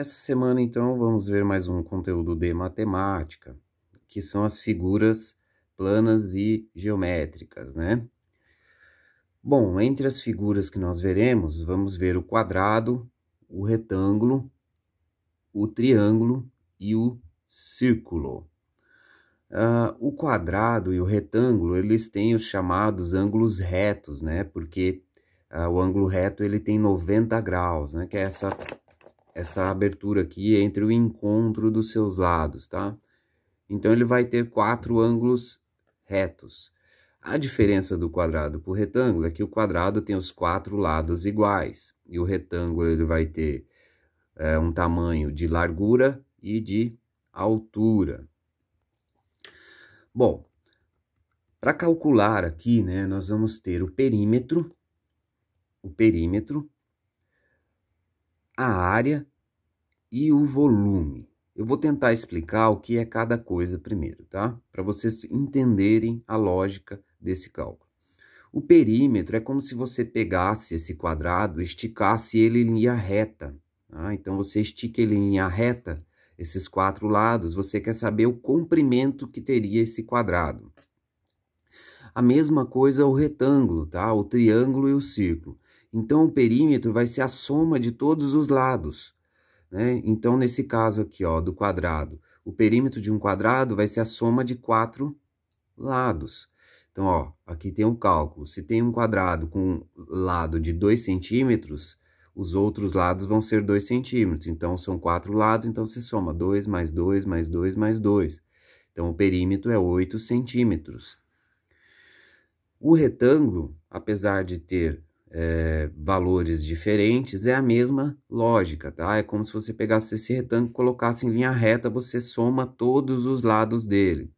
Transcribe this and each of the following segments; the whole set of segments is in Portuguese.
Essa semana, então, vamos ver mais um conteúdo de matemática, que são as figuras planas e geométricas, né? Bom, entre as figuras que nós veremos, vamos ver o quadrado, o retângulo, o triângulo e o círculo. Uh, o quadrado e o retângulo, eles têm os chamados ângulos retos, né? Porque uh, o ângulo reto, ele tem 90 graus, né? Que é essa essa abertura aqui entre o encontro dos seus lados, tá? Então ele vai ter quatro ângulos retos. A diferença do quadrado para o retângulo é que o quadrado tem os quatro lados iguais e o retângulo ele vai ter é, um tamanho de largura e de altura. Bom, para calcular aqui, né, nós vamos ter o perímetro, o perímetro a área e o volume. Eu vou tentar explicar o que é cada coisa primeiro, tá? Para vocês entenderem a lógica desse cálculo. O perímetro é como se você pegasse esse quadrado, esticasse ele em linha reta. Tá? Então, você estica ele em linha reta, esses quatro lados, você quer saber o comprimento que teria esse quadrado. A mesma coisa o retângulo, tá? O triângulo e o círculo. Então, o perímetro vai ser a soma de todos os lados. Né? Então, nesse caso aqui, ó, do quadrado, o perímetro de um quadrado vai ser a soma de quatro lados. Então, ó, aqui tem um cálculo. Se tem um quadrado com um lado de 2 centímetros, os outros lados vão ser 2 centímetros. Então, são quatro lados, então se soma 2 mais 2 mais 2 mais 2. Então, o perímetro é 8 centímetros. O retângulo, apesar de ter é, valores diferentes, é a mesma lógica, tá? É como se você pegasse esse retângulo e colocasse em linha reta, você soma todos os lados dele.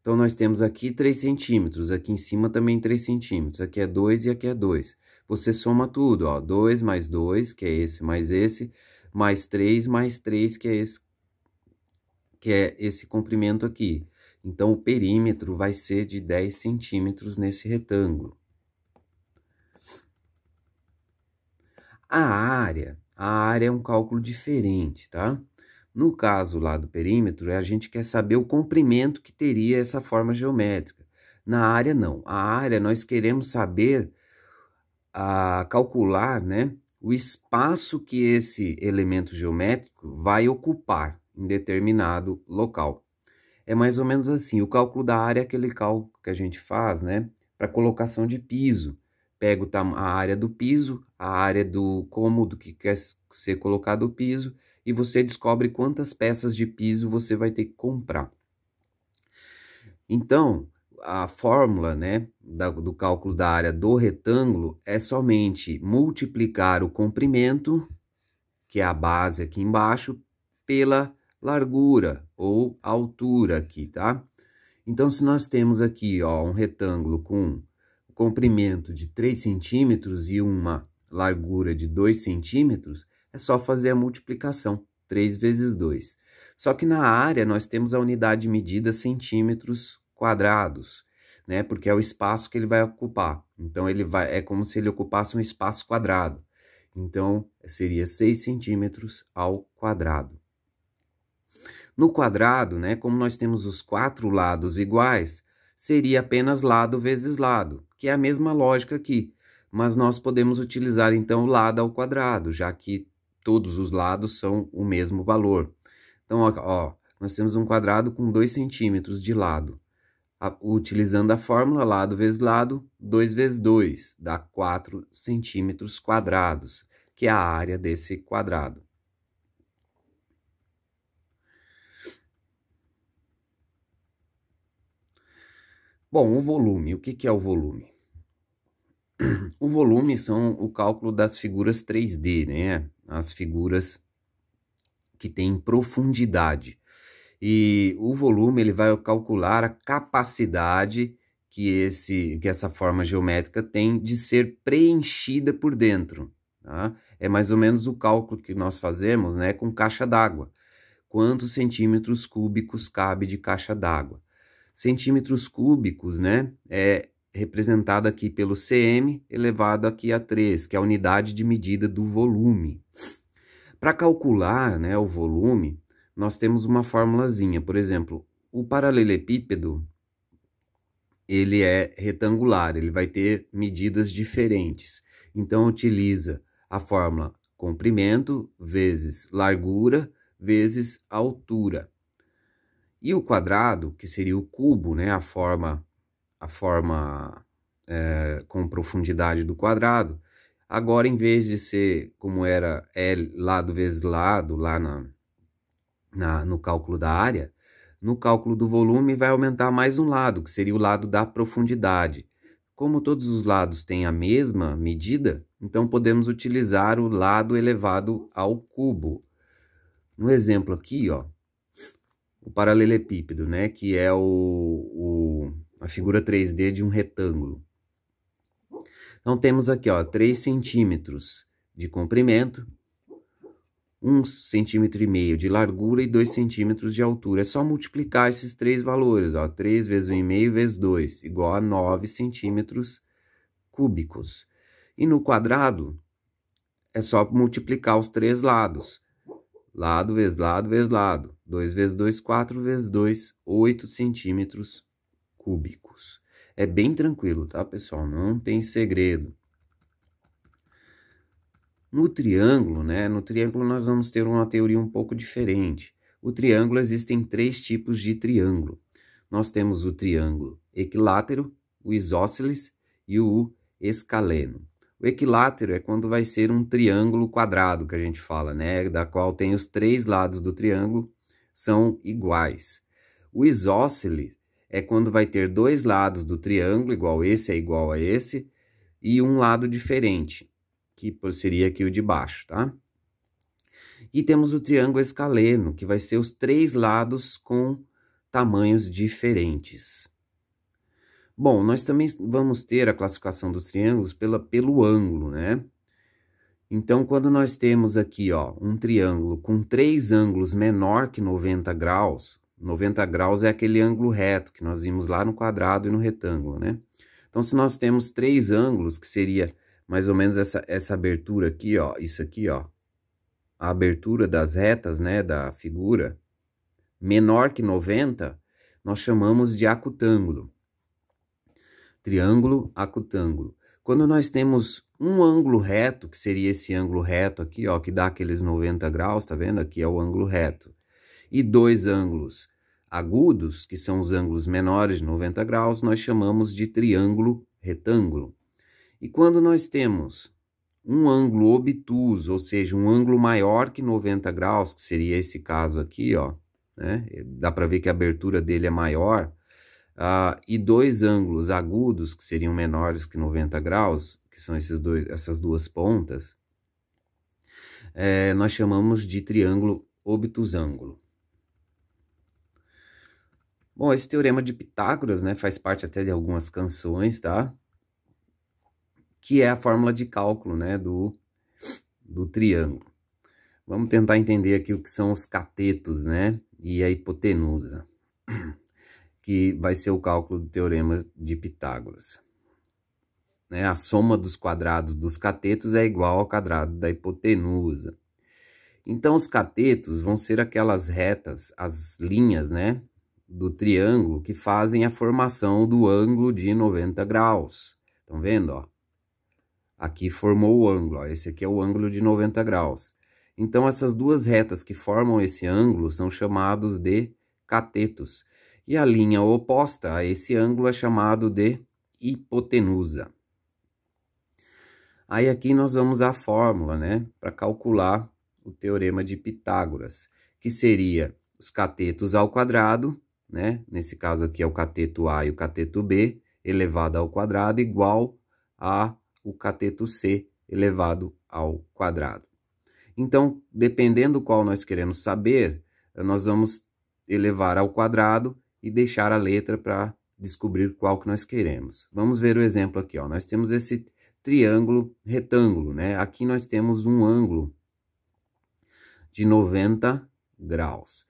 Então, nós temos aqui 3 centímetros, aqui em cima também 3 centímetros, aqui é 2 e aqui é 2. Você soma tudo, ó, 2 mais 2, que é esse mais esse, mais 3 mais 3, que é esse, que é esse comprimento aqui. Então, o perímetro vai ser de 10 centímetros nesse retângulo. A área, a área é um cálculo diferente, tá? No caso lá do perímetro, a gente quer saber o comprimento que teria essa forma geométrica. Na área, não. A área, nós queremos saber, a, calcular, né? O espaço que esse elemento geométrico vai ocupar em determinado local. É mais ou menos assim, o cálculo da área é aquele cálculo que a gente faz, né? Para colocação de piso pego a área do piso, a área do cômodo que quer ser colocado o piso e você descobre quantas peças de piso você vai ter que comprar. Então, a fórmula né, do cálculo da área do retângulo é somente multiplicar o comprimento, que é a base aqui embaixo, pela largura ou altura aqui, tá? Então, se nós temos aqui ó, um retângulo com comprimento de 3 centímetros e uma largura de 2 centímetros, é só fazer a multiplicação, 3 vezes 2. Só que na área nós temos a unidade de medida centímetros quadrados, né? Porque é o espaço que ele vai ocupar. Então, ele vai, é como se ele ocupasse um espaço quadrado. Então, seria 6 centímetros ao quadrado. No quadrado, né, como nós temos os quatro lados iguais, seria apenas lado vezes lado que é a mesma lógica aqui. Mas nós podemos utilizar então o lado ao quadrado, já que todos os lados são o mesmo valor. Então, ó, ó nós temos um quadrado com 2 centímetros de lado. A, utilizando a fórmula lado vezes lado, 2 vezes 2, dá 4 centímetros quadrados, que é a área desse quadrado. Bom, o volume, o que, que é o volume? O volume são o cálculo das figuras 3D, né? As figuras que têm profundidade. E o volume ele vai calcular a capacidade que esse que essa forma geométrica tem de ser preenchida por dentro. Tá? É mais ou menos o cálculo que nós fazemos, né? Com caixa d'água. Quantos centímetros cúbicos cabe de caixa d'água? Centímetros cúbicos, né? É representada aqui pelo cm elevado aqui a 3, que é a unidade de medida do volume. Para calcular né, o volume, nós temos uma formulazinha. Por exemplo, o paralelepípedo ele é retangular, ele vai ter medidas diferentes. Então, utiliza a fórmula comprimento vezes largura vezes altura. E o quadrado, que seria o cubo, né, a forma a forma é, com profundidade do quadrado, agora em vez de ser como era L lado vezes lado, lá na, na, no cálculo da área, no cálculo do volume vai aumentar mais um lado, que seria o lado da profundidade. Como todos os lados têm a mesma medida, então podemos utilizar o lado elevado ao cubo. No exemplo aqui, ó, o paralelepípedo, né, que é o, o a figura 3D de um retângulo. Então temos aqui ó, 3 centímetros de comprimento, 1 centímetro e meio de largura e 2 centímetros de altura. É só multiplicar esses três valores, ó, 3 vezes 1,5 vezes 2, igual a 9 centímetros cúbicos. E no quadrado, é só multiplicar os três lados. Lado vezes lado vezes lado. 2 vezes 2, 4 vezes 2, 8 centímetros cúbicos. É bem tranquilo, tá, pessoal? Não tem segredo. No triângulo, né? No triângulo nós vamos ter uma teoria um pouco diferente. O triângulo existem três tipos de triângulo. Nós temos o triângulo equilátero, o isósceles e o escaleno. O equilátero é quando vai ser um triângulo quadrado que a gente fala, né? Da qual tem os três lados do triângulo são iguais. O isósceles é quando vai ter dois lados do triângulo, igual esse é igual a esse, e um lado diferente, que seria aqui o de baixo, tá? E temos o triângulo escaleno, que vai ser os três lados com tamanhos diferentes. Bom, nós também vamos ter a classificação dos triângulos pela, pelo ângulo, né? Então, quando nós temos aqui ó, um triângulo com três ângulos menor que 90 graus, 90 graus é aquele ângulo reto que nós vimos lá no quadrado e no retângulo, né? Então, se nós temos três ângulos, que seria mais ou menos essa, essa abertura aqui, ó, isso aqui, ó, a abertura das retas, né, da figura, menor que 90, nós chamamos de acutângulo. Triângulo, acutângulo. Quando nós temos um ângulo reto, que seria esse ângulo reto aqui, ó, que dá aqueles 90 graus, tá vendo? Aqui é o ângulo reto e dois ângulos agudos, que são os ângulos menores de 90 graus, nós chamamos de triângulo retângulo. E quando nós temos um ângulo obtuso, ou seja, um ângulo maior que 90 graus, que seria esse caso aqui, ó, né? Eh, dá para ver que a abertura dele é maior, uh, e dois ângulos agudos, que seriam menores que 90 graus, que são esses dois, essas duas pontas, é, nós chamamos de triângulo obtusângulo. Bom, esse teorema de Pitágoras, né, faz parte até de algumas canções, tá? Que é a fórmula de cálculo, né, do, do triângulo. Vamos tentar entender aqui o que são os catetos, né, e a hipotenusa, que vai ser o cálculo do teorema de Pitágoras. Né, a soma dos quadrados dos catetos é igual ao quadrado da hipotenusa. Então, os catetos vão ser aquelas retas, as linhas, né, do triângulo que fazem a formação do ângulo de 90 graus. Estão vendo, ó? Aqui formou o ângulo, ó. esse aqui é o ângulo de 90 graus. Então, essas duas retas que formam esse ângulo são chamados de catetos. E a linha oposta a esse ângulo é chamado de hipotenusa. Aí aqui nós vamos à fórmula, né, para calcular o teorema de Pitágoras, que seria os catetos ao quadrado né? Nesse caso aqui é o cateto A e o cateto B elevado ao quadrado igual a o cateto C elevado ao quadrado. Então, dependendo qual nós queremos saber, nós vamos elevar ao quadrado e deixar a letra para descobrir qual que nós queremos. Vamos ver o exemplo aqui, ó. Nós temos esse triângulo retângulo, né? Aqui nós temos um ângulo de 90 graus.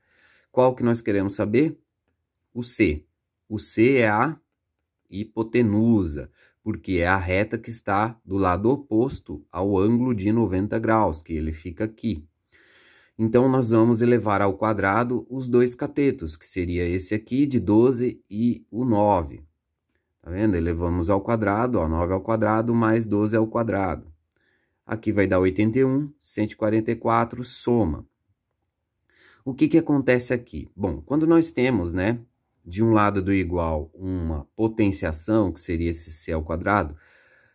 Qual que nós queremos saber? o C. O C é a hipotenusa, porque é a reta que está do lado oposto ao ângulo de 90 graus, que ele fica aqui. Então, nós vamos elevar ao quadrado os dois catetos, que seria esse aqui de 12 e o 9. Tá vendo? Elevamos ao quadrado, ó, 9 ao quadrado mais 12 ao quadrado. Aqui vai dar 81, 144, soma. O que, que acontece aqui? Bom, quando nós temos, né, de um lado do igual uma potenciação, que seria esse C ao quadrado,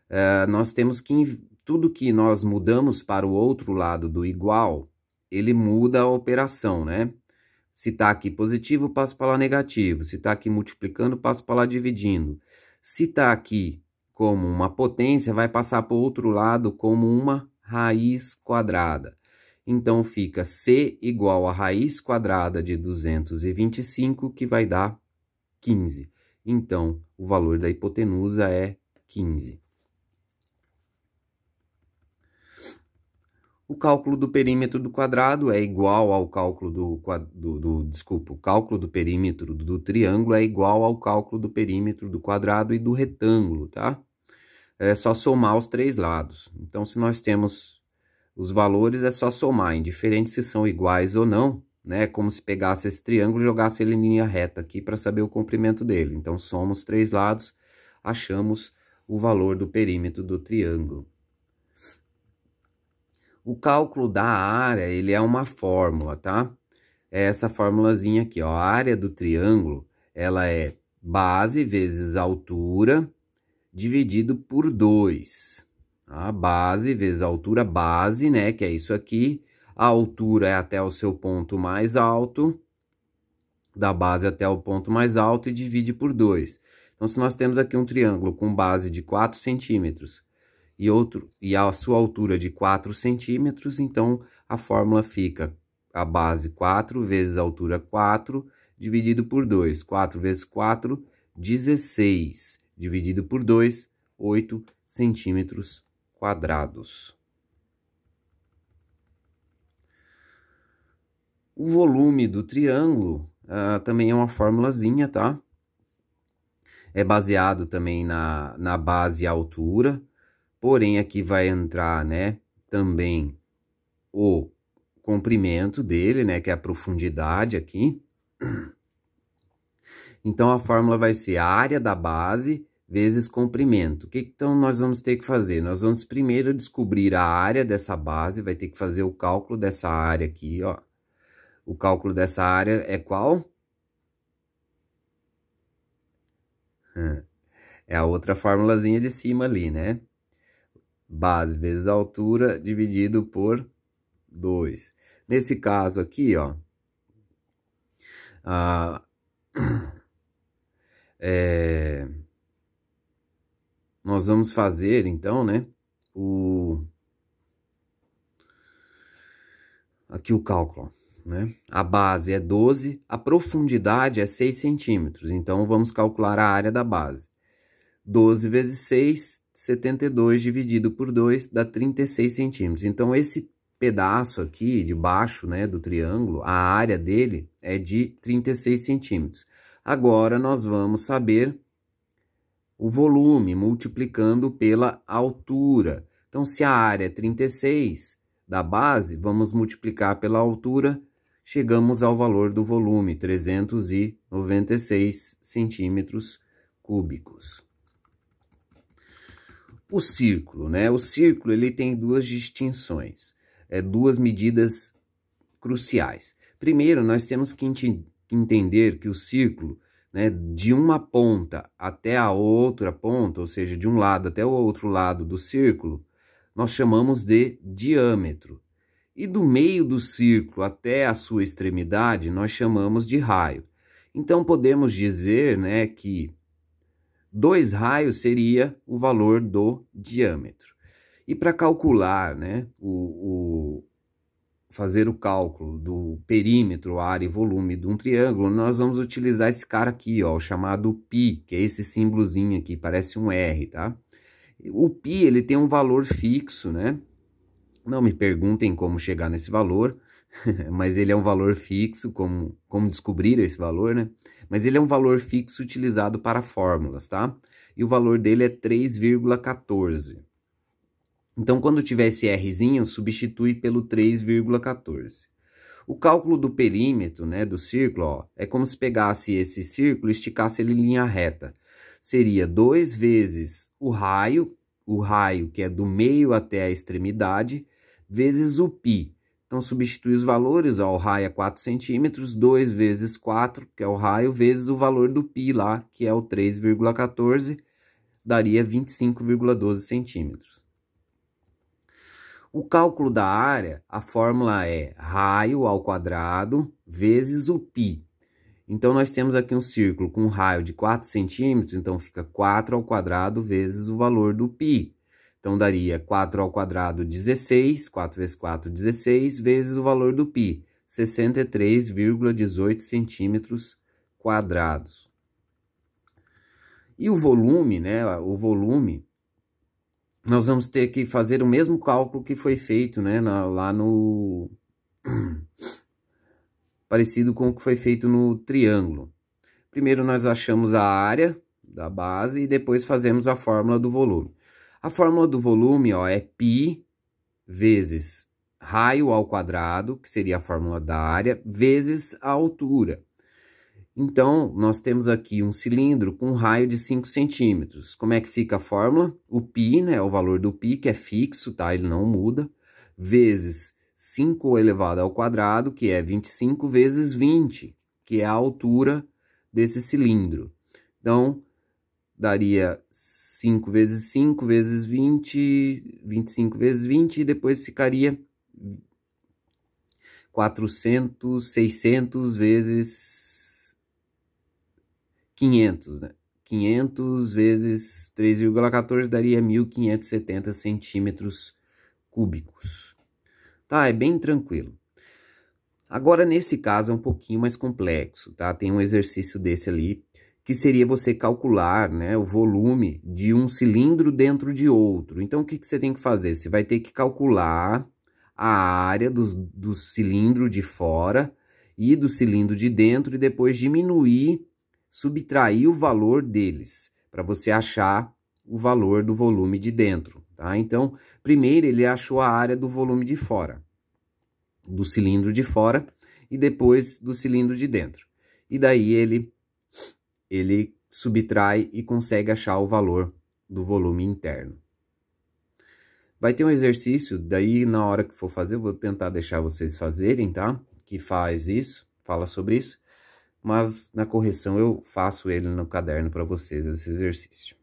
é, nós temos que tudo que nós mudamos para o outro lado do igual, ele muda a operação, né? Se está aqui positivo, passa para lá negativo. Se está aqui multiplicando, passa para lá dividindo. Se está aqui como uma potência, vai passar para o outro lado como uma raiz quadrada. Então, fica C igual a raiz quadrada de 225, que vai dar 15. Então, o valor da hipotenusa é 15. O cálculo do perímetro do quadrado é igual ao cálculo do, do, do, desculpa, o cálculo do perímetro do triângulo é igual ao cálculo do perímetro do quadrado e do retângulo, tá? É só somar os três lados. Então, se nós temos os valores, é só somar, indiferente se são iguais ou não né? Como se pegasse esse triângulo e jogasse ele em linha reta aqui para saber o comprimento dele. Então, somos três lados, achamos o valor do perímetro do triângulo. O cálculo da área, ele é uma fórmula, tá? É essa formulazinha aqui, ó. A área do triângulo, ela é base vezes altura dividido por 2. A base vezes altura base, né? Que é isso aqui a altura é até o seu ponto mais alto, da base até o ponto mais alto e divide por 2. Então, se nós temos aqui um triângulo com base de 4 centímetros e, outro, e a sua altura de 4 centímetros, então a fórmula fica a base 4 vezes a altura 4 dividido por 2. 4 vezes 4, 16, dividido por 2, 8 centímetros quadrados. O volume do triângulo uh, também é uma formulazinha, tá? É baseado também na, na base e altura, porém aqui vai entrar, né, também o comprimento dele, né, que é a profundidade aqui. Então, a fórmula vai ser a área da base vezes comprimento. O que, então, nós vamos ter que fazer? Nós vamos primeiro descobrir a área dessa base, vai ter que fazer o cálculo dessa área aqui, ó. O cálculo dessa área é qual? É a outra formulazinha de cima ali, né? Base vezes altura dividido por 2. Nesse caso aqui, ó. A, é, nós vamos fazer, então, né? O, aqui o cálculo, ó. Né? A base é 12, a profundidade é 6 centímetros, então vamos calcular a área da base. 12 vezes 6, 72 dividido por 2 dá 36 centímetros. Então, esse pedaço aqui de baixo né, do triângulo, a área dele é de 36 centímetros. Agora, nós vamos saber o volume multiplicando pela altura. Então, se a área é 36 da base, vamos multiplicar pela altura chegamos ao valor do volume, 396 centímetros cúbicos. O círculo, né? O círculo ele tem duas distinções, é, duas medidas cruciais. Primeiro, nós temos que entender que o círculo, né, de uma ponta até a outra ponta, ou seja, de um lado até o outro lado do círculo, nós chamamos de diâmetro. E do meio do círculo até a sua extremidade, nós chamamos de raio. Então, podemos dizer né, que dois raios seria o valor do diâmetro. E para calcular, né, o, o, fazer o cálculo do perímetro, área e volume de um triângulo, nós vamos utilizar esse cara aqui, ó, o chamado π, que é esse símbolozinho aqui, parece um R, tá? O π, ele tem um valor fixo, né? Não me perguntem como chegar nesse valor, mas ele é um valor fixo, como, como descobrir esse valor, né? Mas ele é um valor fixo utilizado para fórmulas, tá? E o valor dele é 3,14. Então, quando tiver esse Rzinho, substitui pelo 3,14. O cálculo do perímetro, né, do círculo, ó, é como se pegasse esse círculo e esticasse ele em linha reta. Seria 2 vezes o raio, o raio que é do meio até a extremidade, vezes o π. Então, substitui os valores, ó, o raio é 4 centímetros, 2 vezes 4, que é o raio, vezes o valor do π lá, que é o 3,14, daria 25,12 centímetros. O cálculo da área, a fórmula é raio ao quadrado vezes o π. Então, nós temos aqui um círculo com raio de 4 centímetros, então fica 4 ao quadrado vezes o valor do π. Então, daria 4 ao quadrado, 16, 4 vezes 4, 16, vezes o valor do π, 63,18 centímetros quadrados. E o volume, né, o volume, nós vamos ter que fazer o mesmo cálculo que foi feito, né, na, lá no... parecido com o que foi feito no triângulo. Primeiro nós achamos a área da base e depois fazemos a fórmula do volume. A fórmula do volume ó, é π vezes raio ao quadrado, que seria a fórmula da área, vezes a altura. Então, nós temos aqui um cilindro com um raio de 5 centímetros. Como é que fica a fórmula? O π, né, é o valor do π, que é fixo, tá? ele não muda, vezes 5 elevado ao quadrado, que é 25, vezes 20, que é a altura desse cilindro. Então, daria 5 vezes 5 vezes 20, 25 vezes 20, e depois ficaria 400, 600 vezes 500, né? 500 vezes 3,14 daria 1.570 centímetros cúbicos. Tá, é bem tranquilo. Agora, nesse caso, é um pouquinho mais complexo, tá? Tem um exercício desse ali que seria você calcular né, o volume de um cilindro dentro de outro. Então, o que, que você tem que fazer? Você vai ter que calcular a área do, do cilindro de fora e do cilindro de dentro e depois diminuir, subtrair o valor deles, para você achar o valor do volume de dentro. Tá? Então, primeiro ele achou a área do volume de fora, do cilindro de fora, e depois do cilindro de dentro. E daí ele ele subtrai e consegue achar o valor do volume interno. Vai ter um exercício, daí na hora que for fazer, eu vou tentar deixar vocês fazerem, tá? Que faz isso, fala sobre isso, mas na correção eu faço ele no caderno para vocês, esse exercício.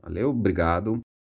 Valeu, obrigado.